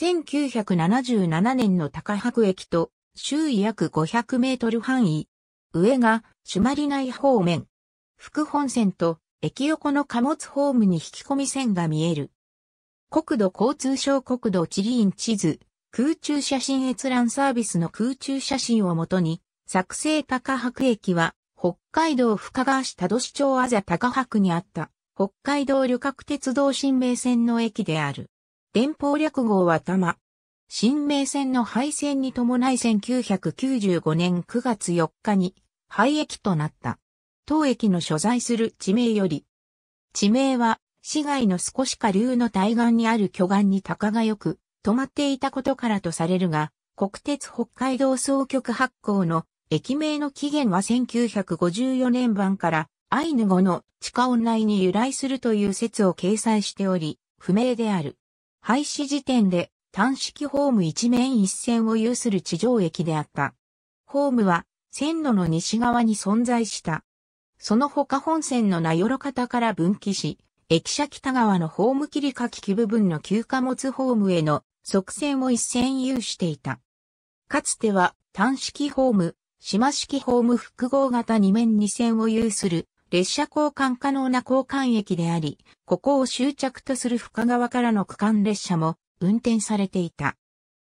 1977年の高白駅と周囲約500メートル範囲。上が朱鞠内方面。副本線と駅横の貨物ホームに引き込み線が見える。国土交通省国土地理院地図、空中写真閲覧サービスの空中写真をもとに、作成高白駅は、北海道深川市多度市町あざ高白にあった、北海道旅客鉄道新名線の駅である。連邦略号は玉。新名線の廃線に伴い1995年9月4日に廃駅となった。当駅の所在する地名より、地名は市街の少し下流の対岸にある巨岩に鷹がよく止まっていたことからとされるが、国鉄北海道総局発行の駅名の起源は1954年版からアイヌ語の地下オンラインに由来するという説を掲載しており、不明である。廃止時点で単式ホーム一面一線を有する地上駅であった。ホームは線路の西側に存在した。その他本線の名寄方から分岐し、駅舎北側のホーム切り書き部分の旧貨物ホームへの側線を一線有していた。かつては単式ホーム、島式ホーム複合型二面二線を有する列車交換可能な交換駅であり、ここを終着とする深川からの区間列車も運転されていた。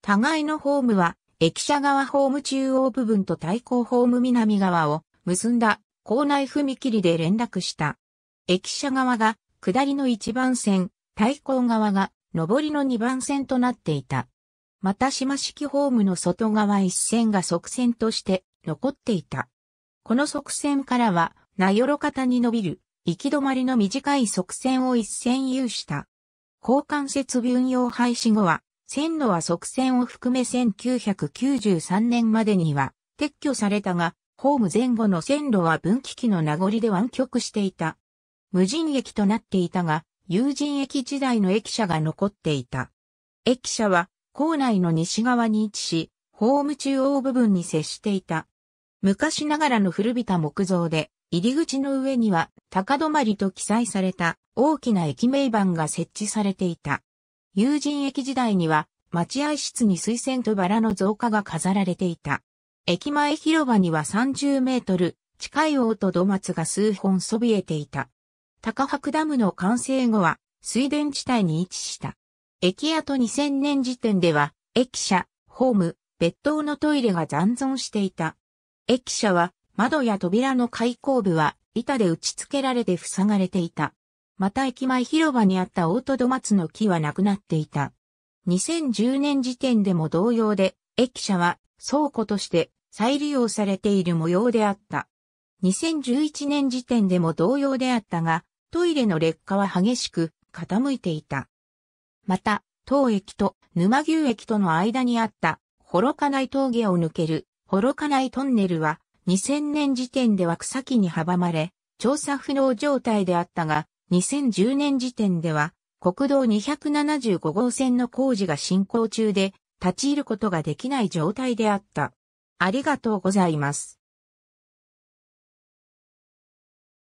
互いのホームは、駅舎側ホーム中央部分と対向ホーム南側を結んだ構内踏切で連絡した。駅舎側が下りの1番線、対向側が上りの2番線となっていた。また島式ホームの外側一線が側線として残っていた。この側線からは名寄方に伸びる、行き止まりの短い側線を一線有した。交換節分用廃止後は、線路は側線を含め1993年までには撤去されたが、ホーム前後の線路は分岐器の名残で湾曲していた。無人駅となっていたが、有人駅時代の駅舎が残っていた。駅舎は、校内の西側に位置し、ホーム中央部分に接していた。昔ながらの古びた木造で、入り口の上には高止まりと記載された大きな駅名板が設置されていた。友人駅時代には待合室に水仙とバラの造花が飾られていた。駅前広場には30メートル近い王と土松が数本そびえていた。高白ダムの完成後は水田地帯に位置した。駅跡2000年時点では駅舎、ホーム、別棟のトイレが残存していた。駅舎は窓や扉の開口部は板で打ち付けられて塞がれていた。また駅前広場にあったオートドマツの木はなくなっていた。2010年時点でも同様で、駅舎は倉庫として再利用されている模様であった。2011年時点でも同様であったが、トイレの劣化は激しく傾いていた。また、当駅と沼牛駅との間にあった、幌加内峠を抜ける、幌加内トンネルは、2000年時点では草木に阻まれ、調査不能状態であったが、2010年時点では、国道275号線の工事が進行中で、立ち入ることができない状態であった。ありがとうございます。